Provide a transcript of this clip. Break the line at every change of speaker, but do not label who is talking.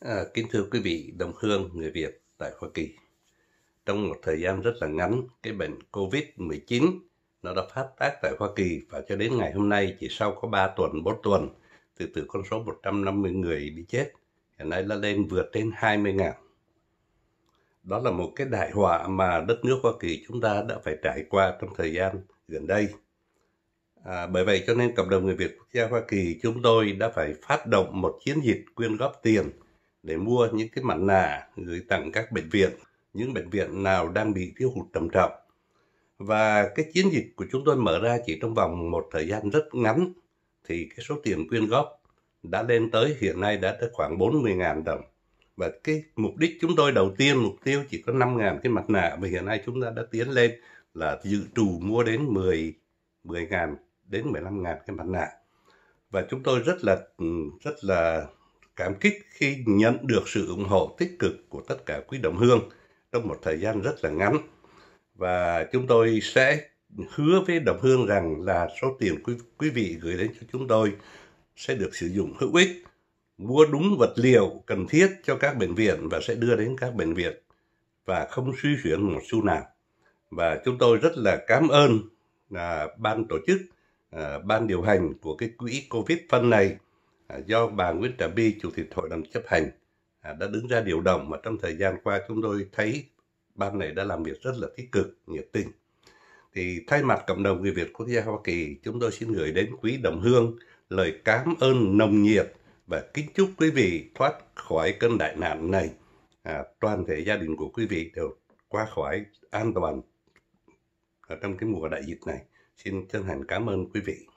À, kính thưa quý vị đồng hương người Việt tại Hoa Kỳ, trong một thời gian rất là ngắn, cái bệnh COVID-19 nó đã phát tác tại Hoa Kỳ và cho đến ngày hôm nay chỉ sau có 3 tuần, 4 tuần, từ từ con số 150 người bị chết, hiện nay đã lên vượt trên 20 ngàn. Đó là một cái đại họa mà đất nước Hoa Kỳ chúng ta đã phải trải qua trong thời gian gần đây. À, bởi vậy cho nên cộng đồng người Việt quốc gia Hoa Kỳ chúng tôi đã phải phát động một chiến dịch quyên góp tiền – để mua những cái mặt nạ gửi tặng các bệnh viện, những bệnh viện nào đang bị thiếu hụt trầm trọng. Và cái chiến dịch của chúng tôi mở ra chỉ trong vòng một thời gian rất ngắn thì cái số tiền quyên góp đã lên tới hiện nay đã tới khoảng 40.000 đồng. Và cái mục đích chúng tôi đầu tiên, mục tiêu chỉ có 5.000 cái mặt nạ và hiện nay chúng ta đã tiến lên là dự trù mua đến 10 10.000 đến 15.000 cái mặt nạ. Và chúng tôi rất là ừ, rất là cảm kích khi nhận được sự ủng hộ tích cực của tất cả quý đồng hương trong một thời gian rất là ngắn. Và chúng tôi sẽ hứa với đồng hương rằng là số tiền quý, quý vị gửi đến cho chúng tôi sẽ được sử dụng hữu ích, mua đúng vật liệu cần thiết cho các bệnh viện và sẽ đưa đến các bệnh viện và không suy chuyển một xu nào. Và chúng tôi rất là cảm ơn à, ban tổ chức, à, ban điều hành của cái quỹ COVID Fund này À, do bà Nguyễn Trà Bi, Chủ tịch Hội đồng chấp hành à, đã đứng ra điều động mà trong thời gian qua chúng tôi thấy ban này đã làm việc rất là tích cực, nhiệt tình. Thì thay mặt cộng đồng người Việt quốc gia Hoa Kỳ, chúng tôi xin gửi đến quý đồng hương lời cảm ơn nồng nhiệt và kính chúc quý vị thoát khỏi cơn đại nạn này. À, toàn thể gia đình của quý vị đều qua khỏi an toàn ở trong cái mùa đại dịch này. Xin chân thành cảm ơn quý vị.